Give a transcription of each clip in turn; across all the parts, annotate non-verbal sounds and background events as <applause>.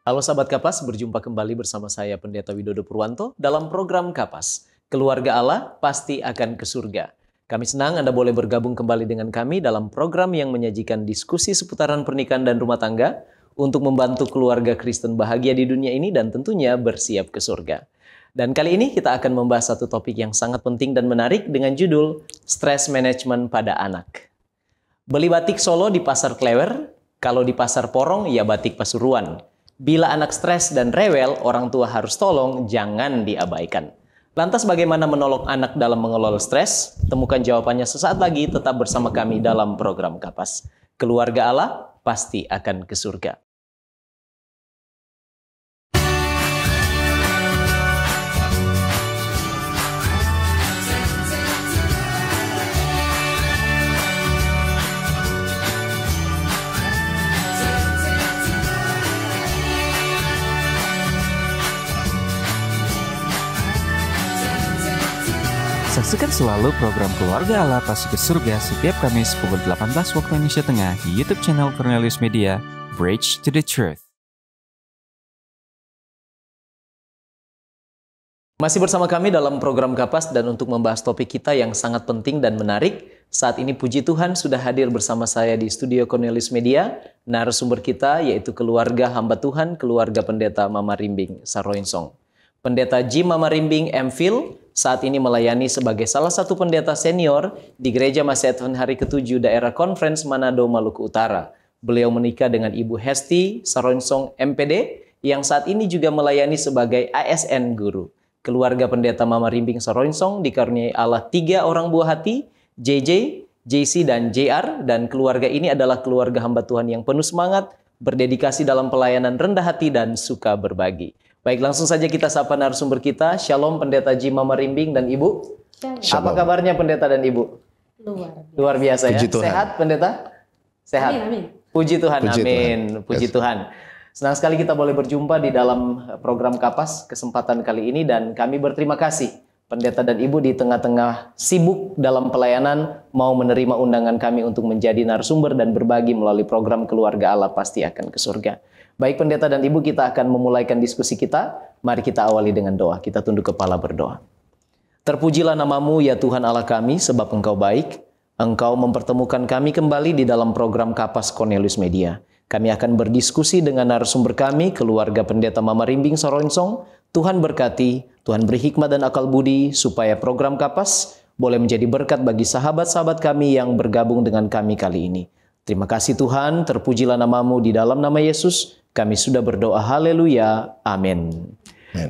Halo sahabat Kapas, berjumpa kembali bersama saya Pendeta Widodo Purwanto dalam program Kapas. Keluarga Allah pasti akan ke surga. Kami senang Anda boleh bergabung kembali dengan kami dalam program yang menyajikan diskusi seputaran pernikahan dan rumah tangga untuk membantu keluarga Kristen bahagia di dunia ini dan tentunya bersiap ke surga. Dan kali ini kita akan membahas satu topik yang sangat penting dan menarik dengan judul Stress Management pada Anak. Beli batik Solo di Pasar Klewer, kalau di Pasar Porong ya batik Pasuruan. Bila anak stres dan rewel, orang tua harus tolong, jangan diabaikan. Lantas bagaimana menolong anak dalam mengelola stres? Temukan jawabannya sesaat lagi tetap bersama kami dalam program Kapas. Keluarga Allah pasti akan ke surga. Saksikan selalu program Keluarga Allah Pasti ke Surga setiap Kamis pukul 18 waktu Indonesia Tengah di YouTube channel Cornelius Media, Bridge to the Truth. Masih bersama kami dalam program Kapas dan untuk membahas topik kita yang sangat penting dan menarik, saat ini puji Tuhan sudah hadir bersama saya di studio Cornelius Media, narasumber kita yaitu keluarga hamba Tuhan, keluarga pendeta Mama Rimbing, Saroinsong. Pendeta Jim Mama Rimbing, Phil saat ini melayani sebagai salah satu pendeta senior di Gereja Mas Advent Hari Ketujuh daerah Conference Manado, Maluku Utara. Beliau menikah dengan Ibu Hesti Saronsong MPD yang saat ini juga melayani sebagai ASN guru. Keluarga pendeta Mama Rimbing Saronsong dikaruniai Allah tiga orang buah hati, JJ, JC, dan JR. Dan keluarga ini adalah keluarga hamba Tuhan yang penuh semangat, berdedikasi dalam pelayanan rendah hati dan suka berbagi. Baik, langsung saja kita sapa narasumber kita. Shalom Pendeta Jima Marimbing dan Ibu. Shalom. Apa kabarnya Pendeta dan Ibu? Luar biasa. Luar biasa ya. Sehat Pendeta? Sehat. Amin, amin. Puji Tuhan. Puji amin. Tuhan. Puji yes. Tuhan. Senang sekali kita boleh berjumpa di dalam eh, program Kapas kesempatan kali ini dan kami berterima kasih Pendeta dan Ibu di tengah-tengah sibuk dalam pelayanan mau menerima undangan kami untuk menjadi narasumber dan berbagi melalui program Keluarga Allah Pasti Akan ke Surga. Baik pendeta dan ibu, kita akan memulaikan diskusi kita. Mari kita awali dengan doa. Kita tunduk kepala berdoa. Terpujilah namamu ya Tuhan Allah kami, sebab engkau baik. Engkau mempertemukan kami kembali di dalam program Kapas Cornelius Media. Kami akan berdiskusi dengan narasumber kami, keluarga pendeta Mama Rimbing Soronsong. Tuhan berkati, Tuhan beri hikmat dan akal budi, supaya program Kapas boleh menjadi berkat bagi sahabat-sahabat kami yang bergabung dengan kami kali ini. Terima kasih Tuhan, terpujilah namamu di dalam nama Yesus. Kami sudah berdoa haleluya. Amin.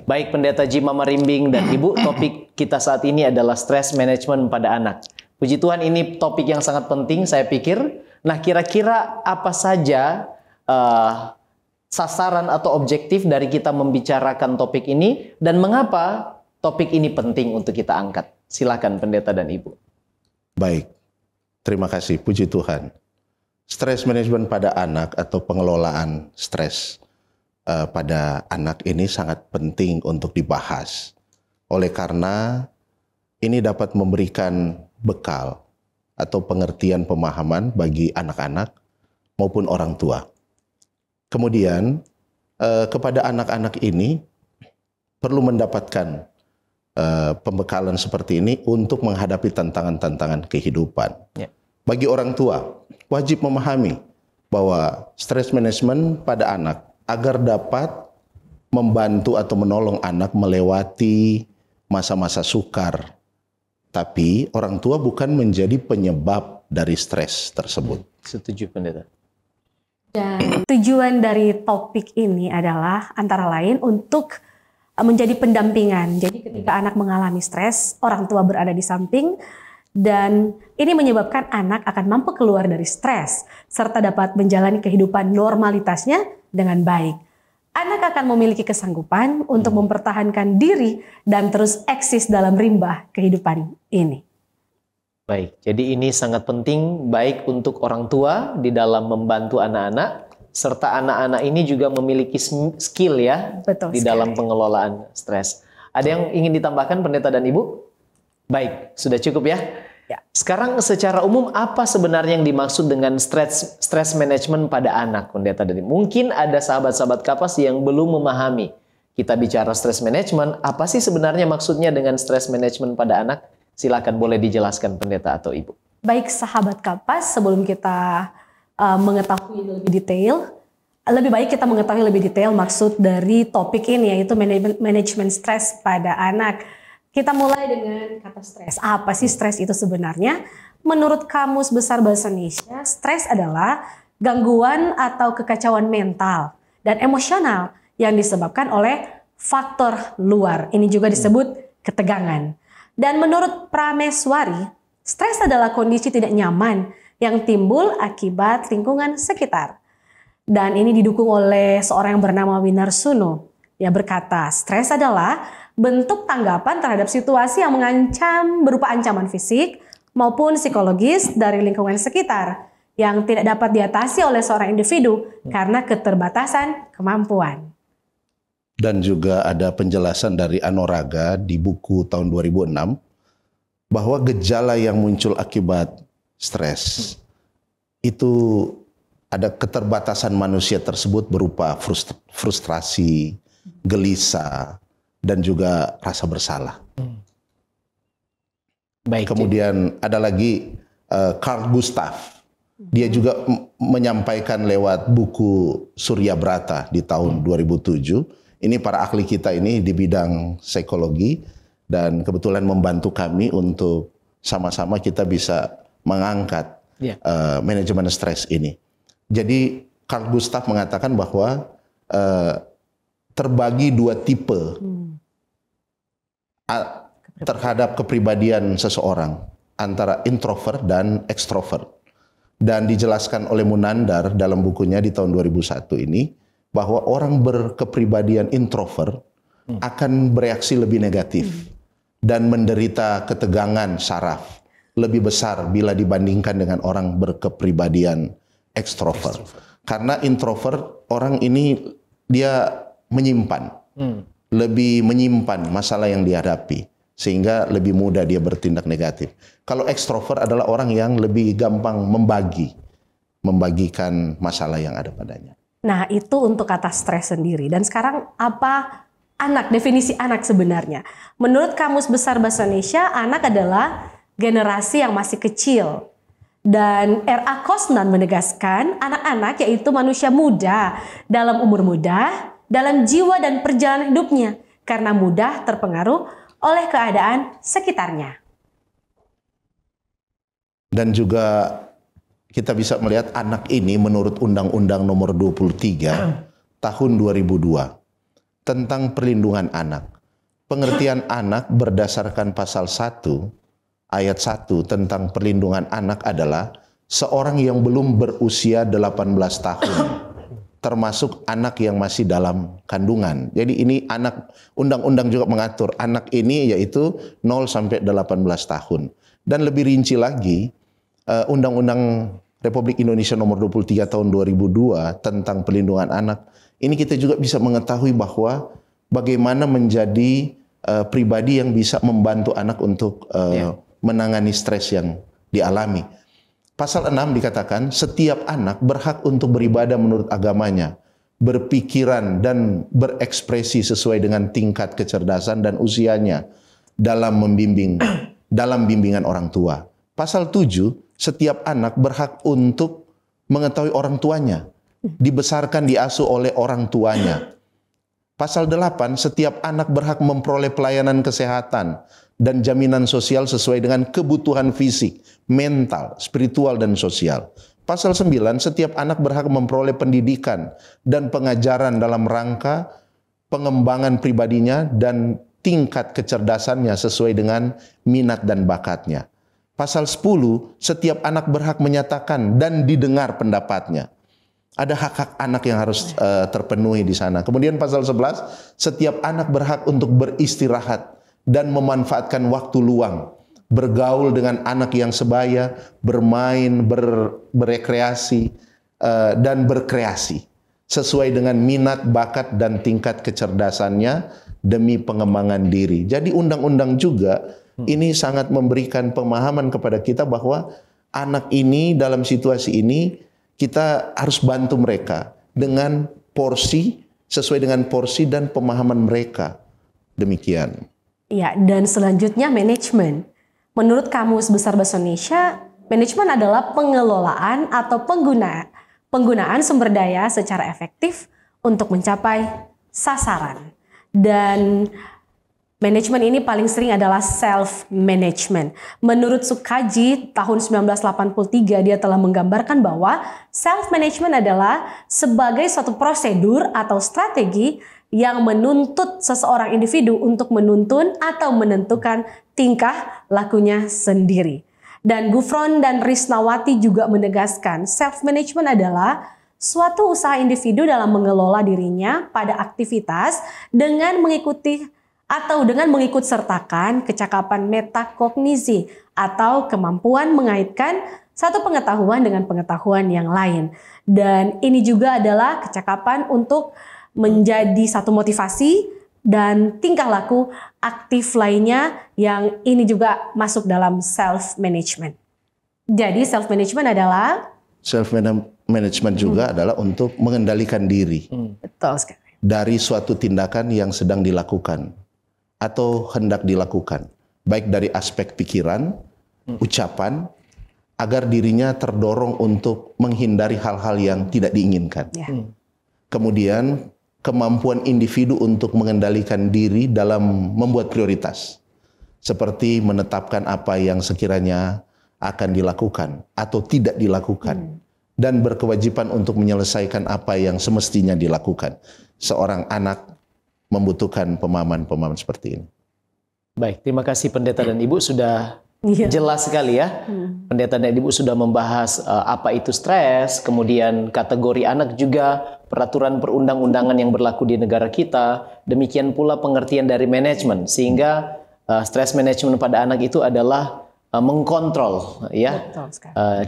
Baik Pendeta Jima Marimbing dan Ibu, topik kita saat ini adalah stress management pada anak. Puji Tuhan ini topik yang sangat penting saya pikir. Nah, kira-kira apa saja uh, sasaran atau objektif dari kita membicarakan topik ini dan mengapa topik ini penting untuk kita angkat. Silakan pendeta dan ibu. Baik. Terima kasih. Puji Tuhan. Stress management pada anak atau pengelolaan stres uh, eh, pada anak ini sangat penting untuk dibahas. Oleh karena ini dapat memberikan bekal atau pengertian pemahaman bagi anak-anak maupun orang tua. Kemudian uh, kepada anak-anak ini perlu mendapatkan uh, pembekalan seperti ini untuk menghadapi tantangan-tantangan kehidupan. Yeah bagi orang tua wajib memahami bahwa stress management pada anak agar dapat membantu atau menolong anak melewati masa-masa sukar. Tapi orang tua bukan menjadi penyebab dari stres tersebut. Setuju pendeta. Dan tujuan dari topik ini adalah antara lain untuk eh, menjadi pendampingan. Jadi ketika anak mengalami stres, orang tua berada di samping, dan ini menyebabkan anak akan mampu keluar dari stres serta dapat menjalani kehidupan normalitasnya dengan baik. Anak akan memiliki kesanggupan untuk mempertahankan diri dan terus eksis dalam rimba kehidupan ini. Baik, jadi ini sangat penting baik untuk orang tua di dalam membantu anak-anak serta anak-anak ini juga memiliki skill ya Betul di sekali. dalam pengelolaan stres. Ada yang ingin ditambahkan pendeta dan ibu? Baik, sudah cukup ya. ya. Sekarang secara umum apa sebenarnya yang dimaksud dengan stress stress management pada anak, pendeta Mungkin ada sahabat-sahabat kapas yang belum memahami. Kita bicara stress management, apa sih sebenarnya maksudnya dengan stress management pada anak? Silakan boleh dijelaskan pendeta atau ibu. Baik sahabat kapas, sebelum kita uh, mengetahui lebih detail, lebih baik kita mengetahui lebih detail maksud dari topik ini yaitu manajemen stress pada anak. Kita mulai dengan kata stres. Apa sih stres itu sebenarnya? Menurut Kamus Besar Bahasa Indonesia, stres adalah gangguan atau kekacauan mental dan emosional yang disebabkan oleh faktor luar. Ini juga hmm. disebut ketegangan. Dan menurut Prameswari, stres adalah kondisi tidak nyaman yang timbul akibat lingkungan sekitar. Dan ini didukung oleh seorang yang bernama Winarsuno. Dia berkata, stres adalah bentuk tanggapan terhadap situasi yang mengancam berupa ancaman fisik maupun psikologis dari lingkungan sekitar yang tidak dapat diatasi oleh seorang individu karena keterbatasan kemampuan. Dan juga ada penjelasan dari Anoraga di buku tahun 2006 bahwa gejala yang muncul akibat stres itu ada keterbatasan manusia tersebut berupa frustrasi, gelisah, dan juga rasa bersalah. Hmm. Baik. Kemudian jadi. ada lagi uh, eh, Carl Gustav. Dia juga menyampaikan lewat buku Surya Brata di tahun hmm. 2007. Ini para ahli kita ini di bidang psikologi dan kebetulan membantu kami untuk sama-sama kita bisa mengangkat yeah. Ya. uh, manajemen stres ini. Jadi Carl Gustav mengatakan bahwa uh, terbagi dua tipe hmm terhadap kepribadian seseorang antara introvert dan ekstrovert. Dan dijelaskan oleh Munandar dalam bukunya di tahun 2001 ini bahwa orang berkepribadian introvert hmm. akan bereaksi lebih negatif hmm. dan menderita ketegangan saraf lebih besar bila dibandingkan dengan orang berkepribadian ekstrovert. Karena introvert orang ini dia menyimpan. Hmm lebih menyimpan masalah yang dihadapi sehingga lebih mudah dia bertindak negatif. Kalau ekstrovert adalah orang yang lebih gampang membagi, membagikan masalah yang ada padanya. Nah, itu untuk kata stres sendiri. Dan sekarang apa anak definisi anak sebenarnya? Menurut Kamus Besar Bahasa Indonesia, anak adalah generasi yang masih kecil. Dan R.A. Kosnan menegaskan anak-anak yaitu manusia muda dalam umur muda dalam jiwa dan perjalanan hidupnya karena mudah terpengaruh oleh keadaan sekitarnya. Dan juga kita bisa melihat anak ini menurut Undang-Undang Nomor 23 <clears throat> tahun 2002 tentang perlindungan anak. Pengertian <clears throat> anak berdasarkan pasal 1 ayat 1 tentang perlindungan anak adalah seorang yang belum berusia 18 tahun <clears throat> termasuk anak yang masih dalam kandungan. Jadi ini anak undang-undang juga mengatur anak ini yaitu 0 sampai 18 tahun. Dan lebih rinci lagi eh, undang-undang Republik Indonesia nomor 23 tahun 2002 tentang pelindungan anak. Ini kita juga bisa mengetahui bahwa bagaimana menjadi uh, pribadi yang bisa membantu anak untuk uh, eh, yeah. menangani stres yang dialami. Pasal 6 dikatakan, setiap anak berhak untuk beribadah menurut agamanya, berpikiran dan berekspresi sesuai dengan tingkat kecerdasan dan usianya dalam membimbing <clears throat> dalam bimbingan orang tua. Pasal 7, setiap anak berhak untuk mengetahui orang tuanya, dibesarkan diasuh oleh orang tuanya. Pasal 8, setiap anak berhak memperoleh pelayanan kesehatan dan jaminan sosial sesuai dengan kebutuhan fisik, mental, spiritual, dan sosial. Pasal 9, setiap anak berhak memperoleh pendidikan dan pengajaran dalam rangka pengembangan pribadinya dan tingkat kecerdasannya sesuai dengan minat dan bakatnya. Pasal 10, setiap anak berhak menyatakan dan didengar pendapatnya. Ada hak-hak anak yang harus uh, terpenuhi di sana. Kemudian pasal 11, setiap anak berhak untuk beristirahat dan memanfaatkan waktu luang bergaul dengan anak yang sebaya, bermain, ber, berekreasi, eh, dan berkreasi sesuai dengan minat, bakat, dan tingkat kecerdasannya demi pengembangan diri. Jadi undang-undang juga hmm. ini sangat memberikan pemahaman kepada kita bahwa anak ini dalam situasi ini kita harus bantu mereka dengan porsi sesuai dengan porsi dan pemahaman mereka. Demikian. Ya, dan selanjutnya manajemen. Menurut Kamus Besar Bahasa Indonesia, manajemen adalah pengelolaan atau pengguna penggunaan sumber daya secara efektif untuk mencapai sasaran. Dan manajemen ini paling sering adalah self management. Menurut Sukaji tahun 1983 dia telah menggambarkan bahwa self management adalah sebagai suatu prosedur atau strategi yang menuntut seseorang individu untuk menuntun atau menentukan tingkah lakunya sendiri. Dan Gufron dan Risnawati juga menegaskan self-management adalah suatu usaha individu dalam mengelola dirinya pada aktivitas dengan mengikuti atau dengan mengikut sertakan kecakapan metakognisi atau kemampuan mengaitkan satu pengetahuan dengan pengetahuan yang lain. Dan ini juga adalah kecakapan untuk menjadi satu motivasi dan tingkah laku aktif lainnya yang ini juga masuk dalam self management. Jadi self management adalah self management juga hmm. adalah untuk mengendalikan diri. Hmm. Betul sekali. Dari suatu tindakan yang sedang dilakukan atau hendak dilakukan, baik dari aspek pikiran, hmm. ucapan, agar dirinya terdorong untuk menghindari hal-hal yang tidak diinginkan. Ya. Hmm. Kemudian kemampuan individu untuk mengendalikan diri dalam membuat prioritas. Seperti menetapkan apa yang sekiranya akan dilakukan atau tidak dilakukan. Hmm. dan berkewajiban untuk menyelesaikan apa yang semestinya dilakukan. Seorang anak membutuhkan pemahaman-pemahaman seperti ini. Baik, terima kasih pendeta dan ibu sudah Yeah. Jelas sekali ya. Hmm. Pendeta dan Ibu sudah membahas uh, apa itu stres, kemudian kategori anak juga, peraturan perundang-undangan yang berlaku di negara kita, demikian pula pengertian dari manajemen sehingga uh, stres manajemen pada anak itu adalah uh, mengkontrol ya.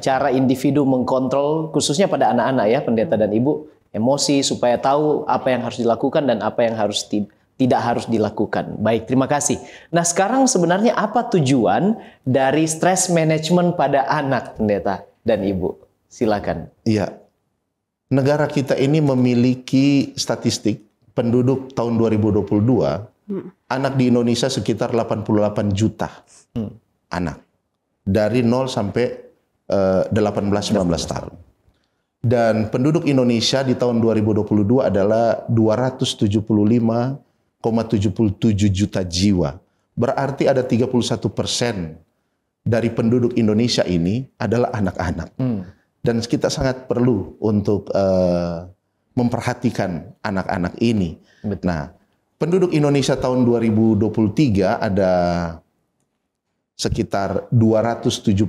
cara individu mengkontrol khususnya pada anak-anak ya, pendeta hmm. dan Ibu, emosi supaya tahu apa yang harus dilakukan dan apa yang harus tidak tidak harus dilakukan. Baik, terima kasih. Nah, sekarang sebenarnya apa tujuan dari stress management pada anak, pendeta dan ibu? Silakan. Iya. Negara kita ini memiliki statistik penduduk tahun 2022, hmm. anak di Indonesia sekitar 88 juta hmm. anak. Dari 0 sampai uh, eh, 18-19 tahun. Dan penduduk Indonesia di tahun 2022 adalah 275 1,77 juta jiwa. Berarti ada 31 persen dari penduduk Indonesia ini adalah anak-anak. Hmm. Dan kita sangat perlu untuk uh, memperhatikan anak-anak ini. Betul. Nah, penduduk Indonesia tahun 2023 ada sekitar 278,8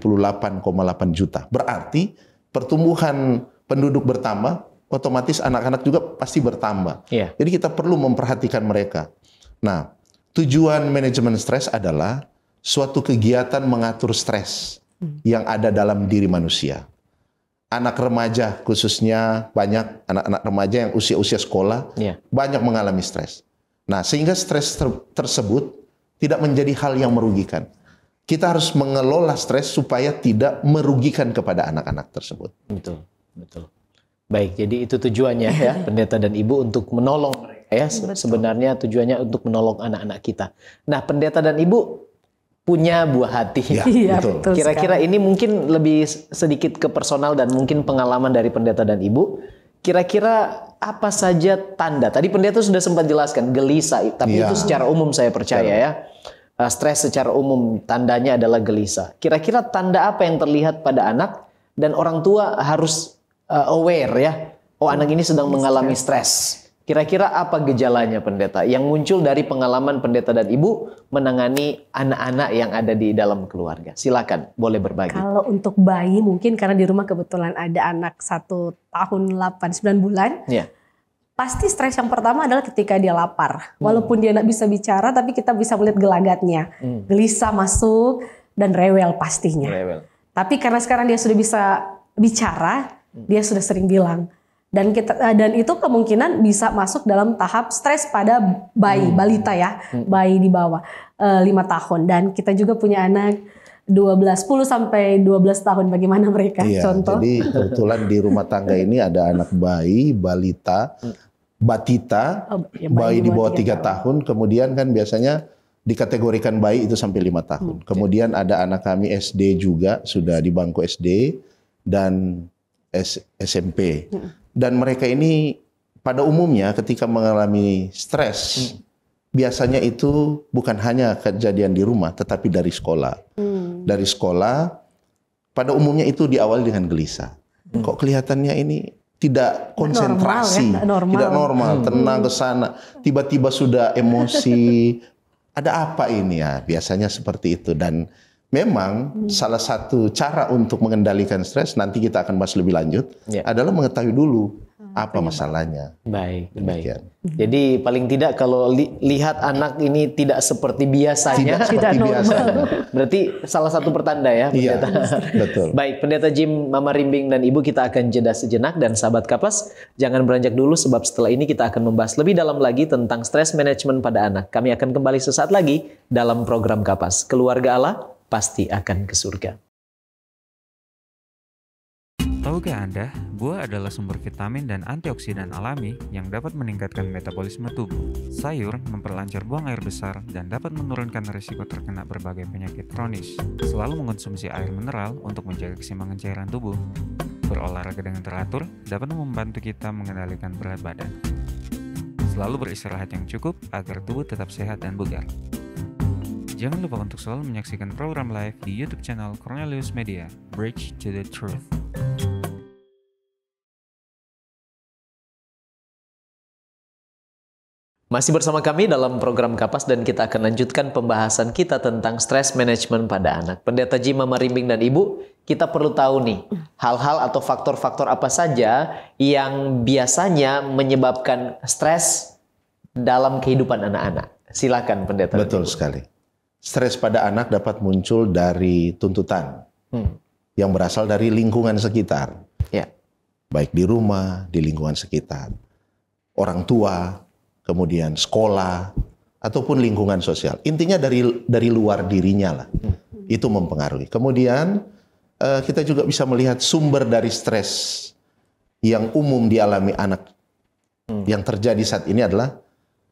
juta. Berarti pertumbuhan penduduk bertambah otomatis anak-anak juga pasti bertambah. Yeah. Jadi kita perlu memperhatikan mereka. Nah, tujuan manajemen stres adalah suatu kegiatan mengatur stres hmm. yang ada dalam diri manusia. Anak remaja khususnya banyak anak-anak remaja yang usia-usia sekolah yeah. banyak mengalami stres. Nah, sehingga stres ter tersebut tidak menjadi hal yang merugikan. Kita harus mengelola stres supaya tidak merugikan kepada anak-anak tersebut. Betul, betul. Baik, jadi itu tujuannya ya <laughs> pendeta dan ibu untuk menolong mereka ya. Iya, betul. Sebenarnya tujuannya untuk menolong anak-anak kita. Nah, pendeta dan ibu punya buah hati. Ya, <laughs> betul. Kira-kira ini mungkin lebih sedikit ke personal dan mungkin pengalaman dari pendeta dan ibu. Kira-kira apa saja tanda? Tadi pendeta sudah sempat jelaskan gelisah, tapi ya. itu secara umum saya percaya iya. ya. ya. Stres secara umum tandanya adalah gelisah. Kira-kira tanda apa yang terlihat pada anak dan orang tua harus uh, aware ya. Oh, anak ini sedang iya, mengalami iya. stres. Kira-kira apa gejalanya pendeta yang muncul dari pengalaman pendeta dan ibu menangani anak-anak yang ada di dalam keluarga? Silakan, boleh berbagi. Kalau untuk bayi mungkin karena di rumah kebetulan ada anak satu tahun 8-9 bulan. Yeah. Pasti stres yang pertama adalah ketika dia lapar. Hmm. Walaupun dia tidak bisa bicara tapi kita bisa melihat gelagatnya. Hmm. Gelisah masuk dan rewel pastinya. Rewel. Tapi karena sekarang dia sudah bisa bicara, Hmm. Dia sudah sering bilang. Dan kita eh, dan itu kemungkinan bisa masuk dalam tahap stres pada bayi hmm. balita ya, hmm. bayi di bawah eh, lima tahun. Dan kita juga punya anak 12 10 sampai 12 tahun bagaimana mereka iya, contoh. Jadi kebetulan di rumah tangga ini ada anak bayi, balita, hmm. batita, oh, ya, bayi, bayi di bawah tiga tahun. tahun, kemudian kan biasanya dikategorikan bayi itu sampai lima hmm, tahun. Hmm. Kemudian ada anak kami SD juga sudah di bangku SD dan SMP. Ya. Dan mereka ini pada umumnya ketika mengalami stres, hmm. biasanya itu bukan hanya kejadian di rumah, tetapi dari sekolah. Hmm. Dari sekolah, pada umumnya itu diawali dengan gelisah. Hmm. Kok kelihatannya ini tidak konsentrasi, normal, ya? normal. tidak normal, hmm. tenang ke sana, tiba-tiba sudah emosi. <laughs> Ada apa ini ya? Biasanya seperti itu dan Memang hmm. salah satu cara untuk mengendalikan stres nanti kita akan bahas lebih lanjut ya. adalah mengetahui dulu ah, apa iya. masalahnya. Baik, baik. baik. Hmm. Jadi paling tidak kalau li lihat anak ini tidak seperti biasanya, tidak seperti tidak biasanya. Berarti salah satu pertanda ya, iya, pendeta. Iya, betul. baik, pendeta Jim, Mama Rimbing dan Ibu kita akan jeda sejenak dan sahabat kapas jangan beranjak dulu sebab setelah ini kita akan membahas lebih dalam lagi tentang stress management pada anak. Kami akan kembali sesaat lagi dalam program kapas. Keluarga Allah pasti akan ke surga. Tahukah Anda, buah adalah sumber vitamin dan antioksidan alami yang dapat meningkatkan metabolisme tubuh. Sayur memperlancar buang air besar dan dapat menurunkan risiko terkena berbagai penyakit kronis. Selalu mengonsumsi air mineral untuk menjaga keseimbangan cairan tubuh. Berolahraga dengan teratur dapat membantu kita mengendalikan berat badan. Selalu beristirahat yang cukup agar tubuh tetap sehat dan bugar. Jangan lupa untuk selalu menyaksikan program live di YouTube channel Cornelius Media, Bridge to the Truth. Masih bersama kami dalam program Kapas dan kita akan lanjutkan pembahasan kita tentang stress management pada anak. Pendeta Jima Marimbing dan Ibu, kita perlu tahu nih hal-hal atau faktor-faktor apa saja yang biasanya menyebabkan stres dalam kehidupan anak-anak. Silakan pendeta. Betul Ibu. sekali stres pada anak dapat muncul dari tuntutan hmm. yang berasal dari lingkungan sekitar, ya. baik di rumah, di lingkungan sekitar, orang tua, kemudian sekolah, ataupun lingkungan sosial. Intinya dari dari luar dirinya lah, hmm. itu mempengaruhi. Kemudian eh, kita juga bisa melihat sumber dari stres yang umum dialami anak hmm. yang terjadi saat ini adalah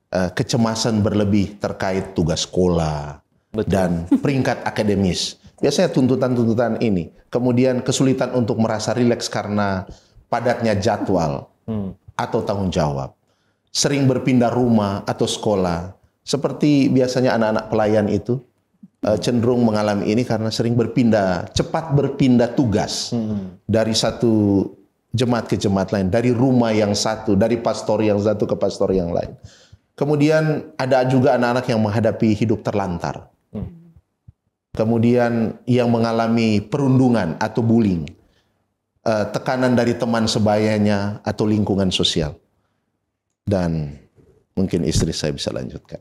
eh, kecemasan berlebih terkait tugas sekolah, Betul. dan peringkat akademis. Biasanya tuntutan-tuntutan ini, kemudian kesulitan untuk merasa rileks karena padatnya jadwal hmm. atau tanggung jawab, sering berpindah rumah atau sekolah, seperti biasanya anak-anak pelayan itu eh, cenderung mengalami ini karena sering berpindah, cepat berpindah tugas hmm. dari satu jemaat ke jemaat lain, dari rumah yang satu, dari pastor yang satu ke pastor yang lain. Kemudian ada juga anak-anak yang menghadapi hidup terlantar kemudian yang mengalami perundungan atau bullying, eh, tekanan dari teman sebayanya atau lingkungan sosial. Dan mungkin istri saya bisa lanjutkan.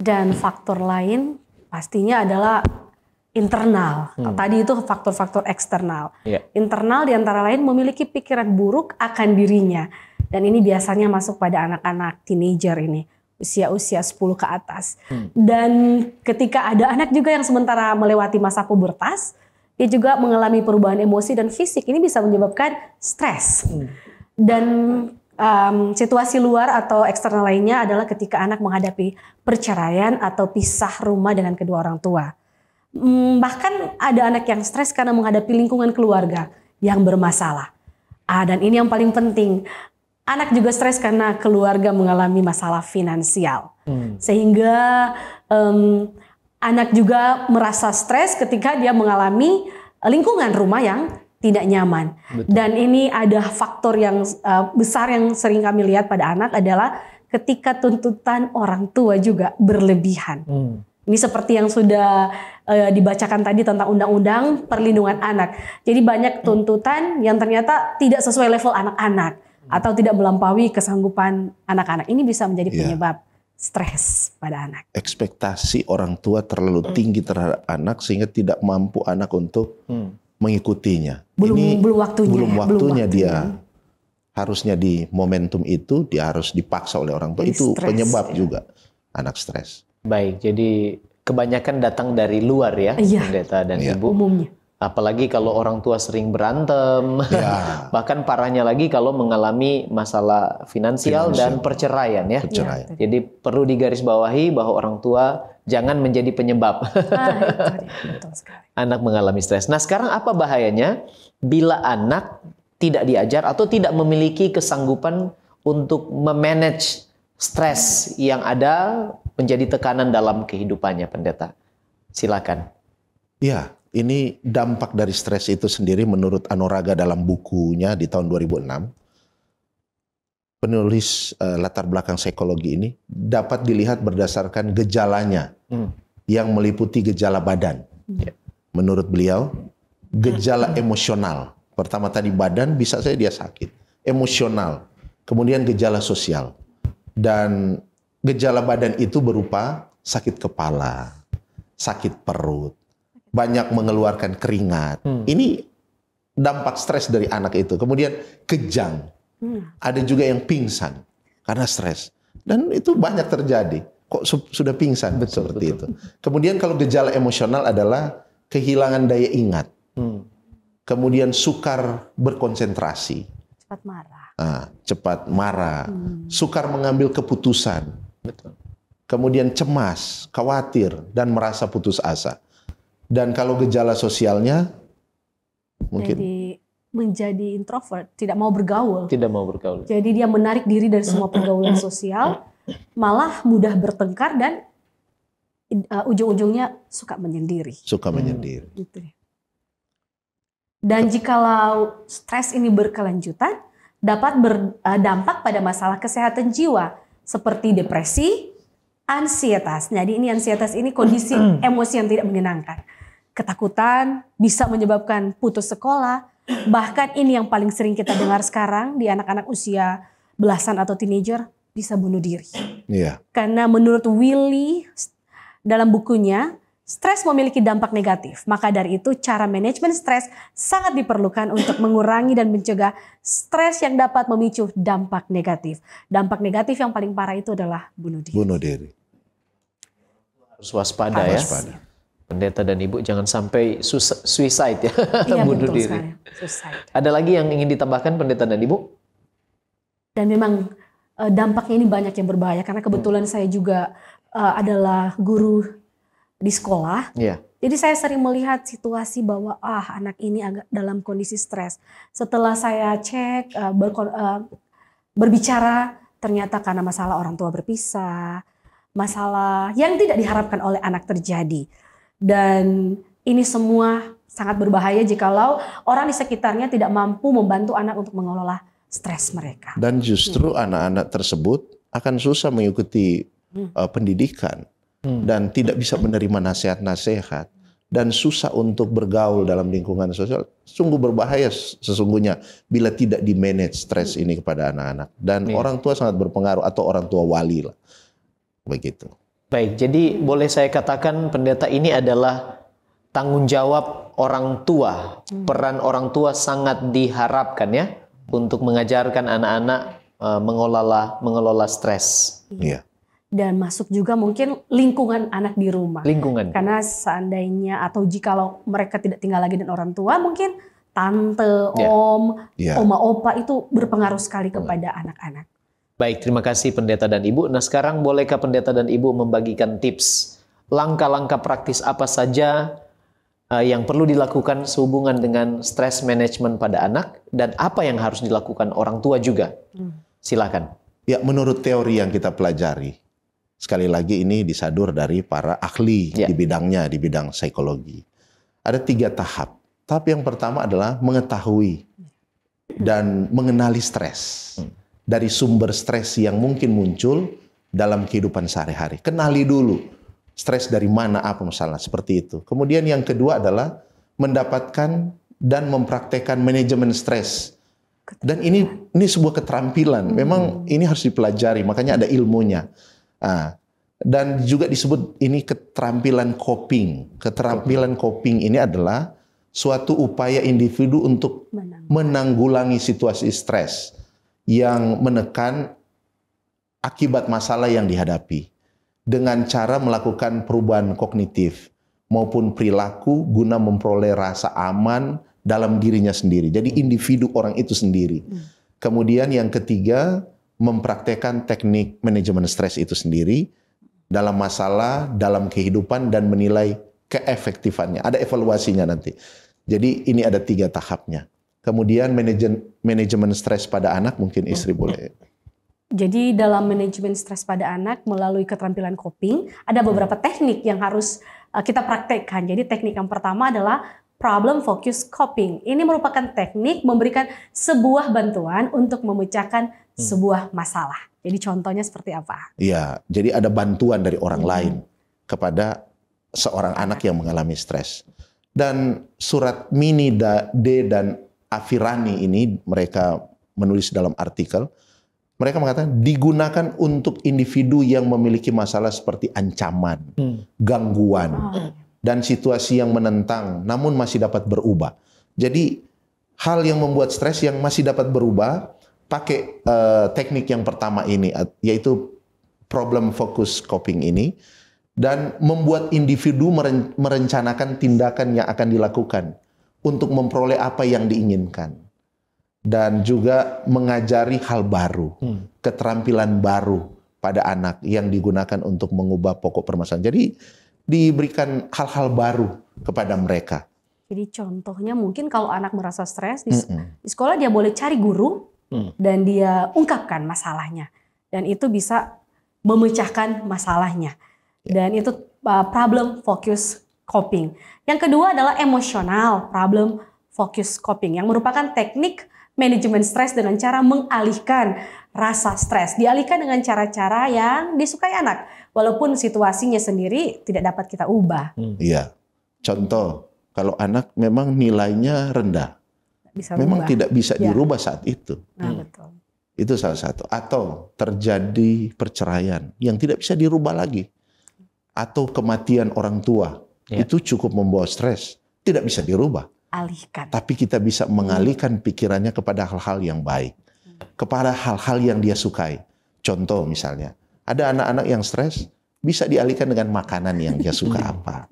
Dan faktor lain pastinya adalah internal. Hmm. Tadi itu faktor-faktor eksternal. Yeah. Internal antara lain memiliki pikiran buruk akan dirinya. Dan ini biasanya masuk pada anak-anak teenager ini usia-usia 10 ke atas. Hmm. Dan ketika ada anak juga yang sementara melewati masa pubertas, dia juga mengalami perubahan emosi dan fisik. Ini bisa menyebabkan stres. Hmm. Dan um, situasi luar atau eksternal lainnya adalah ketika anak menghadapi perceraian atau pisah rumah dengan kedua orang tua. Hmm, bahkan ada anak yang stres karena menghadapi lingkungan keluarga yang bermasalah. Ah, dan ini yang paling penting, Anak juga stres karena keluarga mengalami masalah finansial. Hmm. Sehingga um, anak juga merasa stres ketika dia mengalami lingkungan rumah yang tidak nyaman. Betul. Dan ini ada faktor yang uh, besar yang sering kami lihat pada anak adalah ketika tuntutan orang tua juga berlebihan. Hmm. Ini seperti yang sudah uh, dibacakan tadi tentang undang-undang perlindungan anak. Jadi banyak tuntutan yang ternyata tidak sesuai level anak-anak atau tidak melampaui kesanggupan anak-anak ini bisa menjadi iya. penyebab ya. stres pada anak. Ekspektasi orang tua terlalu hmm. tinggi terhadap anak sehingga tidak mampu anak untuk hmm. mengikutinya. Belum ini belum waktunya. Belum waktunya, belum dia waktunya. harusnya di momentum itu dia harus dipaksa oleh orang tua jadi itu stress, penyebab ya. juga anak stres. Baik, jadi kebanyakan datang dari luar ya, iya. pendeta dan ya. ibu. Umumnya. Apalagi kalau orang tua sering berantem, ya. <laughs> bahkan parahnya lagi kalau mengalami masalah finansial, finansial. dan perceraian ya. Perceraian. Ya, Jadi perlu digarisbawahi bahwa orang tua jangan menjadi penyebab ah, <laughs> anak mengalami stres. Nah sekarang apa bahayanya bila anak tidak diajar atau tidak memiliki kesanggupan untuk memanage stres yang ada menjadi tekanan dalam kehidupannya pendeta. Silakan. Iya ini dampak dari stres itu sendiri menurut Anoraga dalam bukunya di tahun 2006 penulis uh, latar belakang psikologi ini dapat dilihat berdasarkan gejalanya hmm. yang meliputi gejala badan. Hmm. Ya. Menurut beliau gejala hmm. emosional pertama tadi badan bisa saja dia sakit emosional kemudian gejala sosial dan gejala badan itu berupa sakit kepala sakit perut banyak mengeluarkan keringat. Hmm. Ini dampak stres dari anak itu. Kemudian kejang. Hmm. Ada juga yang pingsan karena stres. Dan itu banyak terjadi. Kok sudah pingsan betul, seperti betul. itu. Kemudian kalau gejala emosional adalah kehilangan daya ingat. Hmm. Kemudian sukar berkonsentrasi. Cepat marah. Ah, cepat marah. Hmm. Sukar mengambil keputusan. Betul. Kemudian cemas, khawatir, dan merasa putus asa. Dan kalau gejala sosialnya mungkin jadi menjadi introvert, tidak mau bergaul. Tidak mau bergaul. Jadi dia menarik diri dari semua <clears throat> pergaulan sosial, malah mudah bertengkar dan uh, ujung-ujungnya suka menyendiri. Suka menyendiri. Hmm. Gitu. Ya. Dan jikalau stres ini berkelanjutan, dapat berdampak uh, pada masalah kesehatan jiwa seperti depresi, ansietas. Jadi ini ansietas ini kondisi <clears throat> emosi yang tidak menyenangkan ketakutan, bisa menyebabkan putus sekolah. Bahkan ini yang paling sering kita dengar sekarang di anak-anak usia belasan atau teenager bisa bunuh diri. Iya. Karena menurut Willy dalam bukunya, stres memiliki dampak negatif. Maka dari itu cara manajemen stres sangat diperlukan untuk mengurangi dan mencegah stres yang dapat memicu dampak negatif. Dampak negatif yang paling parah itu adalah bunuh diri. Bunuh diri. Harus waspada Harus ya. Waspada pendeta dan ibu jangan sampai suicide ya, <laughs> iya, bunuh diri. Ada lagi yang ingin ditambahkan pendeta dan ibu? Dan memang eh, dampaknya ini banyak yang berbahaya karena kebetulan hmm. saya juga eh, adalah guru di sekolah. Yeah. Jadi saya sering melihat situasi bahwa ah anak ini agak dalam kondisi stres. Setelah saya cek eh, ber, berbicara ternyata karena masalah orang tua berpisah, masalah yang tidak diharapkan oleh anak terjadi. Dan ini semua sangat berbahaya jikalau orang di sekitarnya tidak mampu membantu anak untuk mengelola stres mereka. Dan justru hmm. anak-anak hmm. tersebut akan susah mengikuti hmm. uh, pendidikan hmm. dan tidak bisa menerima nasihat-nasihat dan susah untuk bergaul dalam lingkungan sosial. Sungguh berbahaya sesungguhnya bila tidak di manage stres hmm. ini kepada anak-anak dan iya. orang tua sangat berpengaruh atau orang tua wali lah. Begitu. Baik, jadi boleh saya katakan pendeta ini adalah tanggung jawab orang tua. Hmm. Peran orang tua sangat diharapkan ya untuk mengajarkan anak-anak e, mengelola mengelola stres. Iya. iya. Dan masuk juga mungkin lingkungan anak di rumah. Lingkungan. Karena seandainya atau jikalau mereka tidak tinggal lagi dengan orang tua, mungkin tante, yeah. om, yeah. oma, opa itu berpengaruh sekali kepada anak-anak. Baik, terima kasih pendeta dan ibu. Nah sekarang bolehkah pendeta dan ibu membagikan tips langkah-langkah praktis apa saja uh, yang perlu dilakukan sehubungan dengan stress management pada anak dan apa yang harus dilakukan orang tua juga? Hmm. Silakan. Ya, menurut teori yang kita pelajari, sekali lagi ini disadur dari para ahli ya. di bidangnya, di bidang psikologi. Ada tiga tahap. Tapi yang pertama adalah mengetahui ya. dan mengenali stres. Hmm dari sumber stres yang mungkin muncul dalam kehidupan sehari-hari. Kenali dulu stres dari mana apa masalah seperti itu. Kemudian yang kedua adalah mendapatkan dan mempraktekkan manajemen stres. Dan ini ini sebuah keterampilan. Hmm. Memang hmm. ini harus dipelajari. Makanya ada ilmunya. Nah, dan juga disebut ini keterampilan coping. Keterampilan coping ini adalah suatu upaya individu untuk menanggulangi situasi stres yang menekan akibat masalah yang dihadapi dengan cara melakukan perubahan kognitif maupun perilaku guna memperoleh rasa aman dalam dirinya sendiri. Jadi hmm. individu orang itu sendiri. Hmm. Kemudian yang ketiga mempraktekkan teknik manajemen stres itu sendiri dalam masalah, dalam kehidupan dan menilai keefektifannya. Ada evaluasinya nanti. Jadi ini ada tiga tahapnya. Kemudian manajemen manajemen stres pada anak mungkin istri boleh. Jadi dalam manajemen stres pada anak melalui keterampilan coping ada beberapa teknik yang harus eh, kita praktekkan. Jadi teknik yang pertama adalah problem focus coping. Ini merupakan teknik memberikan sebuah bantuan untuk memecahkan hmm. sebuah masalah. Jadi contohnya seperti apa? Iya, jadi ada bantuan dari orang hmm. lain kepada seorang anak yang mengalami stres. Dan surat mini D dan Afirani ini mereka menulis dalam artikel, mereka mengatakan digunakan untuk individu yang memiliki masalah seperti ancaman, hmm. gangguan, ah. dan situasi yang menentang, namun masih dapat berubah. Jadi hal yang membuat stres yang masih dapat berubah, pakai uh, teknik yang pertama ini, yaitu problem focus coping ini, dan membuat individu merencanakan tindakan yang akan dilakukan untuk memperoleh apa yang diinginkan dan juga mengajari hal baru, hmm. keterampilan baru pada anak yang digunakan untuk mengubah pokok permasalahan. Jadi diberikan hal-hal baru kepada mereka. Jadi contohnya mungkin kalau anak merasa stres di, di sekolah dia boleh cari guru mm. dan dia ungkapkan masalahnya dan itu bisa memecahkan masalahnya yeah. dan itu uh, problem focus coping. Yang kedua adalah emosional problem focus coping yang merupakan teknik manajemen stres dengan cara mengalihkan rasa stres. Dialihkan dengan cara-cara yang disukai anak walaupun situasinya sendiri tidak dapat kita ubah. Hmm. Iya. Hmm. Contoh, kalau anak memang nilainya rendah. Bisa memang rubah. tidak bisa ya. dirubah saat itu. Nah, hmm. betul. Itu salah satu atau terjadi perceraian yang tidak bisa dirubah lagi atau kematian orang tua yeah. itu cukup membawa stres. Tidak bisa dirubah. Alihkan. Tapi kita bisa mengalihkan pikirannya kepada hal-hal yang baik. Kepada hal-hal yang dia sukai. Contoh misalnya, ada anak-anak yang stres, bisa dialihkan dengan makanan yang dia suka <laughs> apa.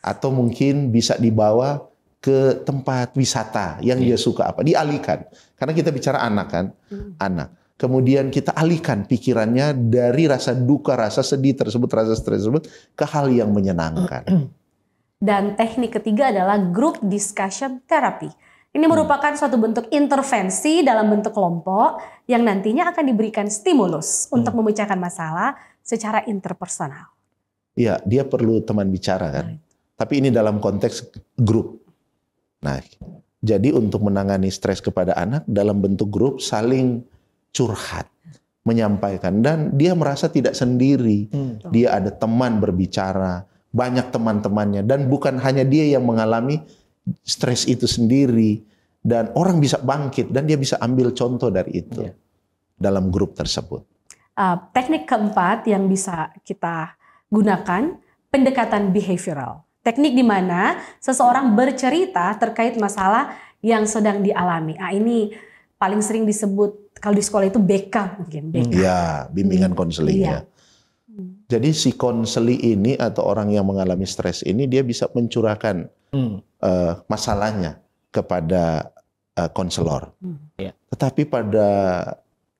Atau mungkin bisa dibawa ke tempat wisata yang yeah. dia suka apa dialihkan karena kita bicara anak kan mm. anak kemudian kita alihkan pikirannya dari rasa duka rasa sedih tersebut rasa stres tersebut ke hal yang menyenangkan <clears throat> Dan teknik ketiga adalah group discussion therapy. Ini merupakan suatu bentuk intervensi dalam bentuk kelompok yang nantinya akan diberikan stimulus hmm. untuk memecahkan masalah secara interpersonal. Iya, dia perlu teman bicara kan. Hmm. Tapi ini dalam konteks grup. Nah, jadi untuk menangani stres kepada anak dalam bentuk grup saling curhat, menyampaikan dan dia merasa tidak sendiri. Hmm. Dia ada teman berbicara banyak teman-temannya dan bukan hanya dia yang mengalami stres itu sendiri dan orang bisa bangkit dan dia bisa ambil contoh dari itu yeah. dalam grup tersebut. Uh, teknik keempat yang bisa kita gunakan pendekatan behavioral. Teknik di mana seseorang bercerita terkait masalah yang sedang dialami. Ah ini paling sering disebut kalau di sekolah itu BK mungkin. Iya, hmm. iya, Ya, bimbingan konseling ya. Jadi si konseli ini atau orang yang mengalami stres ini dia bisa mencurahkan hmm. uh, masalahnya kepada uh, konselor. Hmm. Yeah. Tetapi pada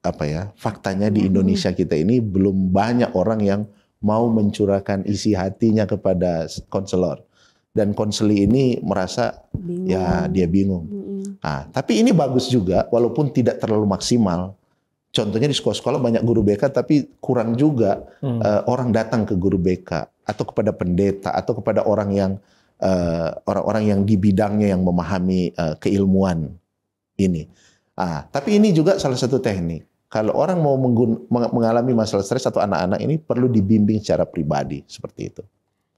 apa ya faktanya di hmm. Indonesia kita ini belum banyak orang yang mau mencurahkan isi hatinya kepada konselor dan konseli ini merasa ya, bingung. ya dia bingung. Mm -hmm. Nah, tapi ini bagus juga walaupun tidak terlalu maksimal. Contohnya di sekolah-sekolah banyak guru BK tapi kurang juga hmm. uh, orang datang ke guru BK atau kepada pendeta atau kepada orang yang eh, orang-orang uh, yang di bidangnya yang memahami uh, keilmuan ini. Ah, tapi ini juga salah satu teknik. Kalau orang mau mengalami masalah stres atau anak-anak ini perlu dibimbing secara pribadi seperti itu.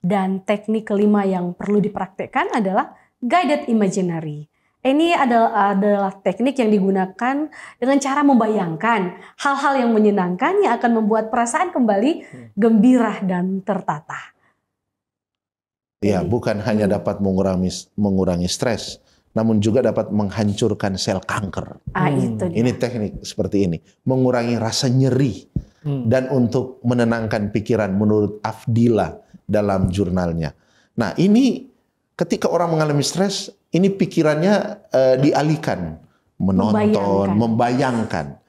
Dan teknik kelima yang perlu dipraktekkan adalah guided imaginary. Ini adalah, adalah teknik yang digunakan dengan cara membayangkan hal-hal yang menyenangkan yang akan membuat perasaan kembali hmm. gembira dan tertata. Ya, bukan hanya dapat mengurangi mengurangi stres, namun juga dapat menghancurkan sel kanker. Ah, hmm. itu Ini teknik seperti ini, mengurangi rasa nyeri hmm. dan untuk menenangkan pikiran menurut Afdila dalam jurnalnya. Nah, ini ketika orang mengalami stres, ini pikirannya uh, dialihkan, menonton, membayangkan.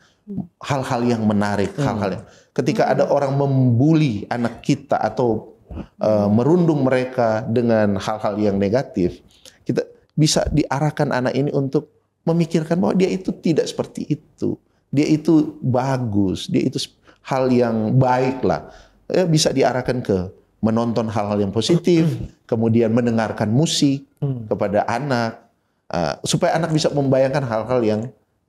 hal-hal yang menarik, hmm. hal-hal hmm. ketika hmm. ada orang membuli anak kita atau uh, merundung mereka dengan hal-hal yang negatif, kita bisa diarahkan anak ini untuk memikirkan bahwa dia itu tidak seperti itu, dia itu bagus, dia itu hal yang baik lah, ya, bisa diarahkan ke menonton hal-hal yang positif, kemudian mendengarkan musik mm. kepada anak uh, supaya anak bisa membayangkan hal-hal yang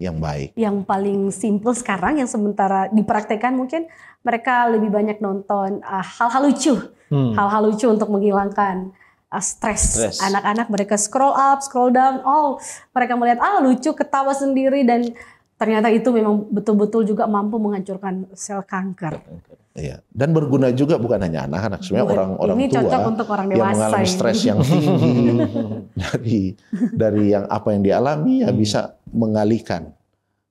yang baik. Yang paling simpel sekarang yang sementara dipraktekkan mungkin mereka lebih banyak nonton eh, hal-hal uh, lucu, hmm. hal-hal hmm. lucu untuk menghilangkan uh, stres. Anak-anak mereka scroll up, scroll down, oh mereka melihat ah lucu ketawa sendiri dan ternyata itu memang betul-betul juga mampu menghancurkan sel kanker. Sel kanker. Iya. Dan berguna juga bukan hanya anak-anak, sebenarnya orang-orang tua untuk orang yang mengalami stres yang tinggi <laughs> dari dari yang apa yang dialami ya hmm. bisa mengalihkan,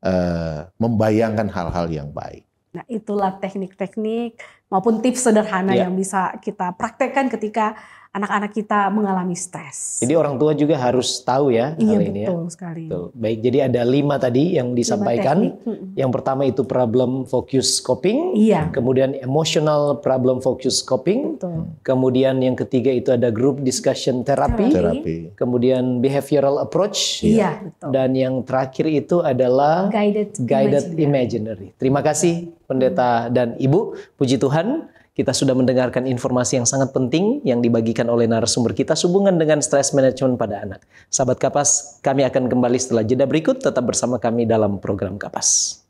uh, membayangkan hal-hal yang baik. Nah itulah teknik-teknik maupun tips sederhana ya. yang bisa kita praktekkan ketika anak-anak kita mengalami stres. Jadi orang tua juga harus tahu ya iya, hal ini ya. betul ya. sekali. Betul. Baik, jadi ada lima tadi yang disampaikan. Yang pertama itu problem focus coping. Iya. Kemudian emotional problem focus coping. Betul. Hmm. Kemudian yang ketiga itu ada group discussion therapy. Terapi. Kemudian behavioral approach. Iya, iya. Betul. Dan yang terakhir itu adalah guided, guided imaginary. imaginary. Terima kasih pendeta dan ibu. Puji Tuhan kita sudah mendengarkan informasi yang sangat penting yang dibagikan oleh narasumber kita sehubungan dengan stress management pada anak. Sahabat Kapas, kami akan kembali setelah jeda berikut. Tetap bersama kami dalam program Kapas.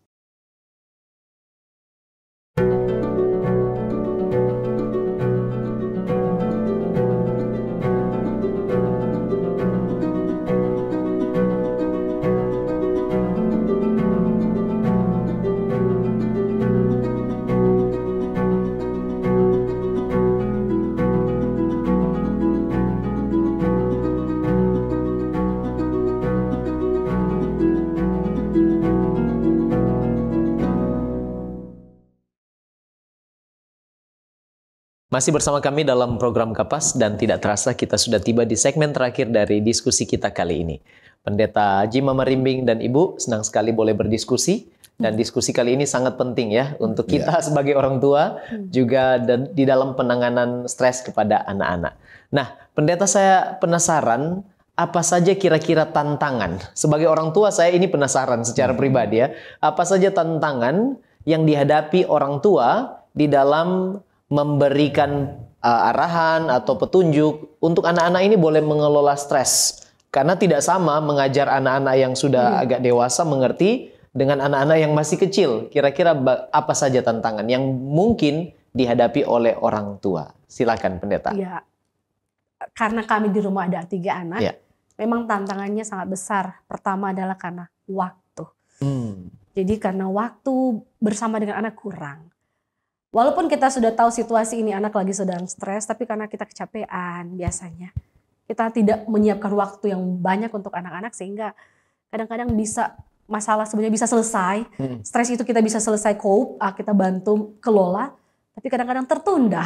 Masih bersama kami dalam program Kapas dan tidak terasa kita sudah tiba di segmen terakhir dari diskusi kita kali ini. Pendeta Jima Merimbing dan Ibu, senang sekali boleh berdiskusi. Dan diskusi kali ini sangat penting ya untuk iya. kita ya. sebagai orang tua hmm. juga dan di dalam penanganan stres kepada anak-anak. Nah, pendeta saya penasaran apa saja kira-kira tantangan sebagai orang tua saya ini penasaran secara hmm. pribadi ya. Apa saja tantangan yang dihadapi orang tua di dalam memberikan uh, arahan atau petunjuk untuk anak-anak ini boleh mengelola stres karena tidak sama mengajar anak-anak yang sudah hmm. agak dewasa mengerti dengan anak-anak yang masih kecil. Kira-kira apa saja tantangan yang mungkin dihadapi oleh orang tua? Silakan pendeta. Ya, karena kami di rumah ada tiga anak, ya. memang tantangannya sangat besar. Pertama adalah karena waktu. Hmm. Jadi karena waktu bersama dengan anak kurang. Walaupun kita sudah tahu situasi ini anak lagi sedang stres, tapi karena kita kecapean biasanya, kita tidak menyiapkan waktu yang banyak untuk anak-anak sehingga kadang-kadang bisa masalah sebenarnya bisa selesai, hmm. stres itu kita bisa selesai cope, ah, kita bantu kelola, tapi kadang-kadang tertunda.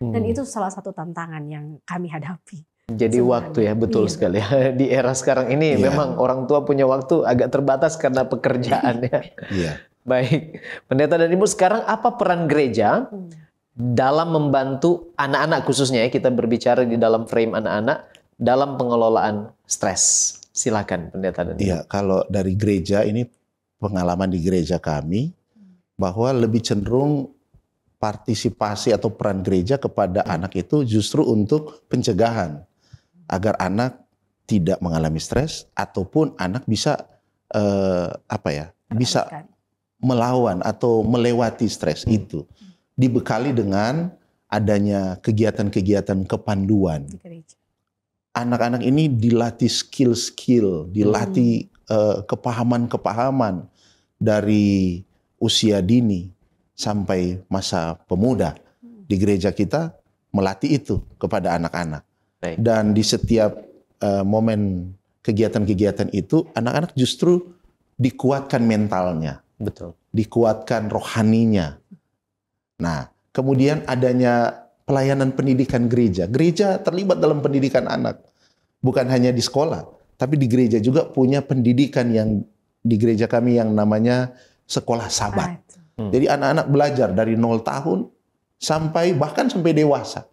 Hmm. Dan itu salah satu tantangan yang kami hadapi. Jadi sebenarnya. waktu ya betul iya. sekali ya. <laughs> di era sekarang ini iya. memang orang tua punya waktu agak terbatas karena pekerjaannya. Iya. Baik, pendeta dan ibu sekarang apa peran gereja hmm. dalam membantu anak-anak khususnya ya kita berbicara di dalam frame anak-anak dalam pengelolaan stres? Silakan pendeta dan ibu. Iya, kalau dari gereja ini pengalaman di gereja kami bahwa lebih cenderung partisipasi atau peran gereja kepada hmm. anak itu justru untuk pencegahan agar anak tidak mengalami stres ataupun anak bisa eh, apa ya bisa melawan atau melewati stres hmm. itu dibekali dengan adanya kegiatan-kegiatan kepanduan. Anak-anak ini dilatih skill-skill, dilatih hmm. Eh, kepahaman-kepahaman hmm. uh, dari usia dini sampai masa pemuda. Hmm. Di gereja kita melatih itu kepada anak-anak. Dan di setiap uh, momen kegiatan-kegiatan itu, anak-anak justru dikuatkan mentalnya Betul. Dikuatkan rohaninya. Nah, kemudian adanya pelayanan pendidikan gereja. Gereja terlibat dalam pendidikan anak. Bukan hanya di sekolah, tapi di gereja juga punya pendidikan yang di gereja kami yang namanya sekolah sabat. Hmm. Jadi anak-anak belajar dari 0 tahun sampai bahkan sampai dewasa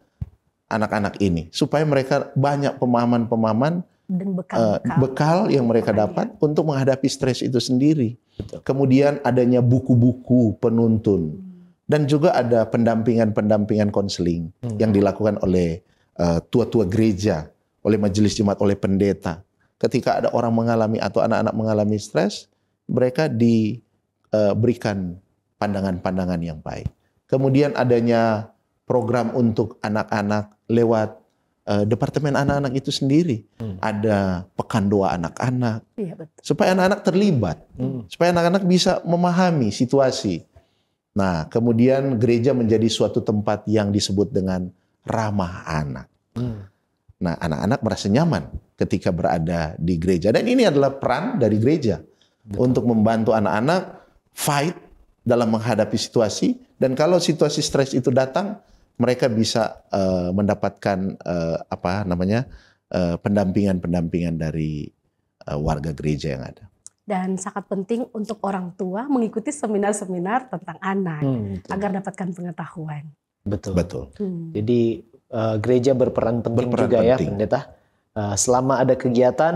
anak-anak ini supaya mereka banyak pemahaman-pemahaman dan bekal-bekal uh, bekal yang mereka iya. dapat untuk menghadapi stres itu sendiri. Betul. Kemudian adanya buku-buku penuntun hmm. dan juga ada pendampingan-pendampingan konseling hmm. yang dilakukan oleh tua eh, tua-tua gereja, oleh majelis jemaat, oleh pendeta. Ketika ada orang mengalami atau anak-anak mengalami stres, mereka diberikan eh, uh, pandangan-pandangan yang baik. Kemudian adanya program untuk anak-anak lewat uh, departemen anak-anak itu sendiri. Hmm. Ada pekan doa anak-anak. Iya, Supaya anak-anak terlibat, hmm. supaya anak-anak bisa memahami situasi. Nah, kemudian gereja menjadi suatu tempat yang disebut dengan ramah anak. Hmm. Nah, anak-anak merasa nyaman ketika berada di gereja dan ini adalah peran dari gereja Betul. untuk membantu anak-anak fight dalam menghadapi situasi dan kalau situasi stres itu datang, mereka bisa uh, mendapatkan uh, apa namanya eh, pendampingan-pendampingan uh, dari uh, warga gereja yang ada. Dan sangat penting untuk orang tua mengikuti seminar-seminar tentang anak hmm, agar dapatkan pengetahuan. Betul. Betul. Hmm. Jadi uh, gereja berperan penting berperan juga ya, penting. ya, pendeta. Uh, selama ada kegiatan,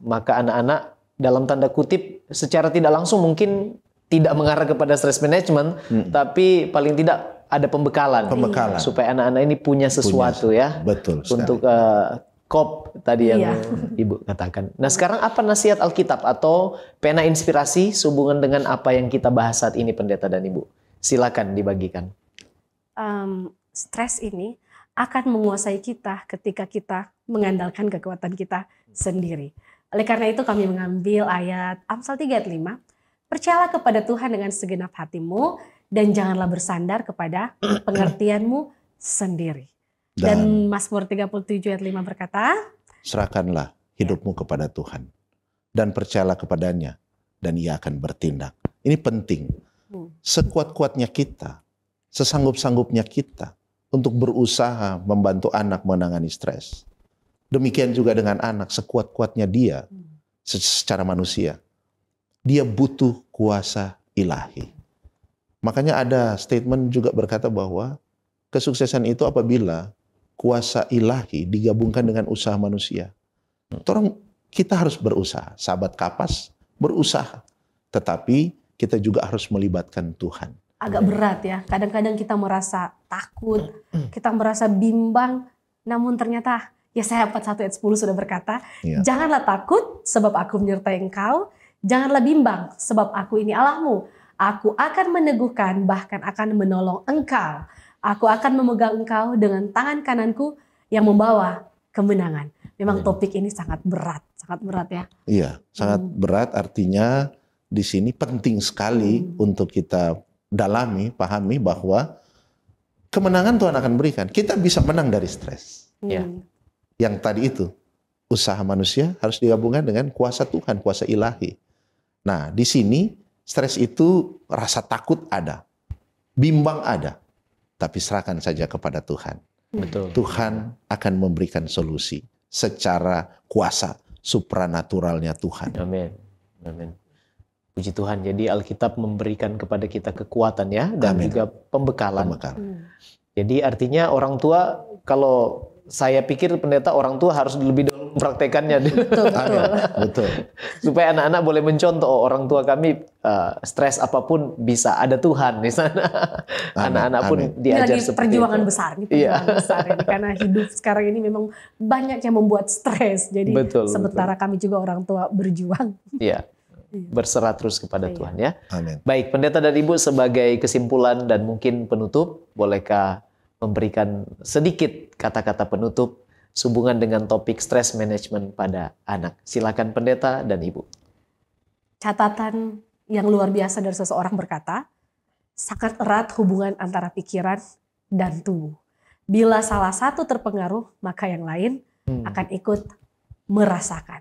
maka anak-anak dalam tanda kutip secara tidak langsung mungkin tidak mengarah kepada stress management, hmm. tapi paling tidak ada pembekalan, pembekalan. supaya anak-anak ini punya sesuatu punya, ya betul untuk uh, kop tadi yang iya. <laughs> ibu katakan. Nah sekarang apa nasihat Alkitab atau pena inspirasi sehubungan dengan apa yang kita bahas saat ini pendeta dan ibu? Silakan dibagikan. Um, stres ini akan menguasai kita ketika kita mengandalkan kekuatan kita sendiri. Oleh karena itu kami mengambil ayat Amsal 3 ayat 5. Percayalah kepada Tuhan dengan segenap hatimu dan janganlah bersandar kepada <clears throat> pengertianmu sendiri. Dan, dan Mazmur 37 ayat 5 berkata, serahkanlah hidupmu ya. kepada Tuhan dan percayalah kepadanya dan ia akan bertindak. Ini penting. Sekuat-kuatnya kita, sesanggup-sanggupnya kita untuk berusaha membantu anak menangani stres. Demikian juga dengan anak, sekuat-kuatnya dia hmm. secara manusia. Dia butuh kuasa ilahi. Makanya ada statement juga berkata bahwa kesuksesan itu apabila kuasa ilahi digabungkan dengan usaha manusia. Hmm. Torong kita harus berusaha. Sahabat kapas berusaha. Tetapi kita juga harus melibatkan Tuhan. Agak berat ya. Kadang-kadang kita merasa takut, hmm. kita merasa bimbang, namun ternyata ya empat 41 ayat 10 sudah berkata, ya. "Janganlah takut sebab aku menyertai engkau, janganlah bimbang sebab aku ini Allahmu." Aku akan meneguhkan, bahkan akan menolong engkau. Aku akan memegang engkau dengan tangan kananku yang membawa kemenangan. Memang hmm. topik ini sangat berat, sangat berat ya. Iya, sangat hmm. berat artinya di sini penting sekali hmm. untuk kita dalami, pahami bahwa kemenangan Tuhan akan berikan. Kita bisa menang dari stres. Hmm. Iya. Yang tadi itu, usaha manusia harus digabungkan dengan kuasa Tuhan, kuasa ilahi. Nah, di sini Stres itu rasa takut ada, bimbang ada, tapi serahkan saja kepada Tuhan. Hmm. Betul. Tuhan akan memberikan solusi secara kuasa supranaturalnya Tuhan. Amin. Amin. Puji Tuhan. Jadi Alkitab memberikan kepada kita kekuatan ya dan Amin. juga pembekalan. Pembekalan. Hmm. Jadi artinya orang tua kalau saya pikir pendeta orang tua harus lebih dahulu mempraktekannya. Betul, <laughs> betul. betul. Supaya anak-anak boleh mencontoh oh, orang tua kami uh, stres apapun bisa ada Tuhan di sana. Anak-anak pun amin. diajar lagi perjuangan besar nih, gitu, iya. perjuangan yeah. besar ini karena hidup sekarang ini memang banyak yang membuat stres. Jadi betul, sementara betul. kami juga orang tua berjuang. Iya. <laughs> Yeah berserah terus kepada iya. Tuhan ya. Amin. Baik, pendeta dan ibu sebagai kesimpulan dan mungkin penutup, bolehkah memberikan sedikit kata-kata penutup sehubungan dengan topik stress management pada anak. Silakan pendeta dan ibu. Catatan yang luar biasa dari seseorang berkata, sangat erat hubungan antara pikiran dan tubuh. Bila salah satu terpengaruh, maka yang lain hmm. akan ikut merasakan.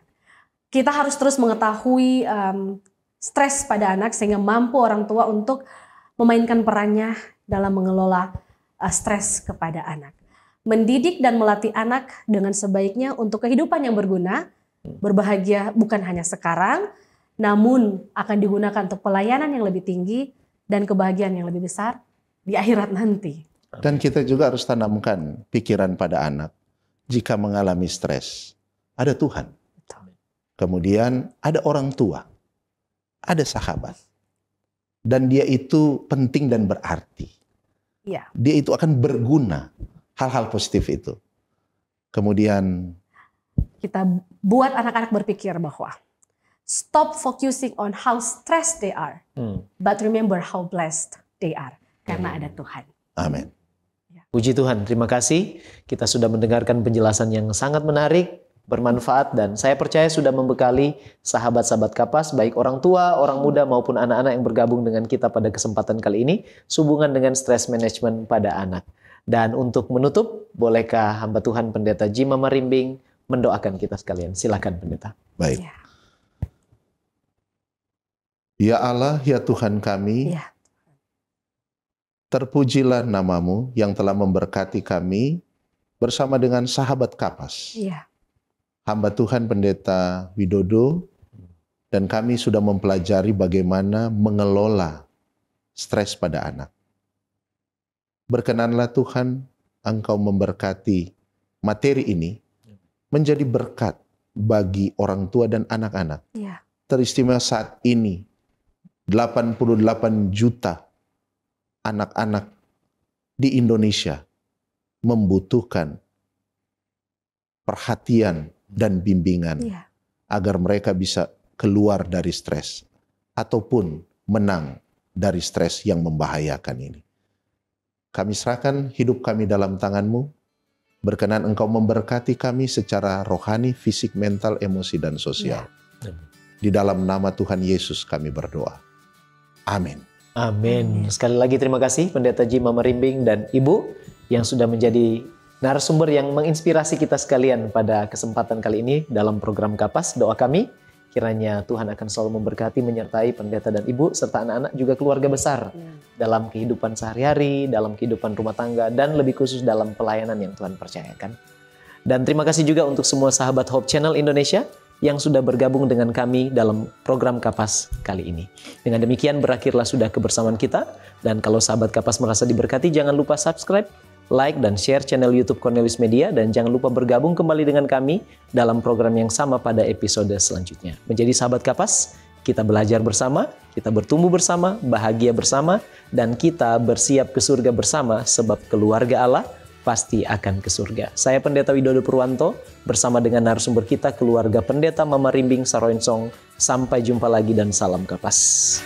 Kita harus terus mengetahui um, stres pada anak sehingga mampu orang tua untuk memainkan perannya dalam mengelola Eh, stres kepada anak. Mendidik dan melatih anak dengan sebaiknya untuk kehidupan yang berguna, berbahagia bukan hanya sekarang, namun akan digunakan untuk pelayanan yang lebih tinggi dan kebahagiaan yang lebih besar di akhirat nanti. Dan kita juga harus tanamkan pikiran pada anak jika mengalami stres, ada Tuhan. Kemudian ada orang tua, ada sahabat. Dan dia itu penting dan berarti ya. dia itu akan berguna hal-hal positif itu. Kemudian kita buat anak-anak berpikir bahwa stop focusing on how stressed they are, hmm. but remember how blessed they are karena hmm. ada Tuhan. Amin. Iya. Puji Tuhan, terima kasih. Kita sudah mendengarkan penjelasan yang sangat menarik bermanfaat dan saya percaya sudah membekali sahabat-sahabat kapas baik orang tua, orang muda maupun anak-anak yang bergabung dengan kita pada kesempatan kali ini hubungan dengan stress management pada anak. Dan untuk menutup, bolehkah hamba Tuhan Pendeta Jima Marimbing mendoakan kita sekalian? Silakan Pendeta. Baik. Ya, ya Allah, ya Tuhan kami, ya. terpujilah namamu yang telah memberkati kami bersama dengan sahabat kapas. Ya hamba Tuhan Pendeta Widodo dan kami sudah mempelajari bagaimana mengelola stres pada anak. Berkenanlah Tuhan engkau memberkati materi ini menjadi berkat bagi orang tua dan anak-anak. Ya. Teristimewa saat ini 88 juta anak-anak di Indonesia membutuhkan perhatian dan bimbingan ya. agar mereka bisa keluar dari stres ataupun menang dari stres yang membahayakan ini. Kami serahkan hidup kami dalam tanganmu. Berkenan engkau memberkati kami secara rohani, fisik, mental, emosi, dan sosial. Ya. Di dalam nama Tuhan Yesus kami berdoa. Amin. Amin. Sekali lagi terima kasih Pendeta Jima Merimbing dan Ibu yang sudah menjadi narasumber yang menginspirasi kita sekalian pada kesempatan kali ini dalam program Kapas. Doa kami, kiranya Tuhan akan selalu memberkati, menyertai pendeta dan ibu, serta anak-anak juga keluarga besar ya. dalam kehidupan sehari-hari, dalam kehidupan rumah tangga, dan lebih khusus dalam pelayanan yang Tuhan percayakan. Dan terima kasih juga untuk semua sahabat Hope Channel Indonesia yang sudah bergabung dengan kami dalam program Kapas kali ini. Dengan demikian berakhirlah sudah kebersamaan kita. Dan kalau sahabat Kapas merasa diberkati, jangan lupa subscribe, like dan share channel YouTube Cornelis Media dan jangan lupa bergabung kembali dengan kami dalam program yang sama pada episode selanjutnya. Menjadi sahabat kapas, kita belajar bersama, kita bertumbuh bersama, bahagia bersama, dan kita bersiap ke surga bersama sebab keluarga Allah pasti akan ke surga. Saya Pendeta Widodo Purwanto bersama dengan narasumber kita keluarga Pendeta Mama Rimbing Saroinsong. Sampai jumpa lagi dan salam kapas.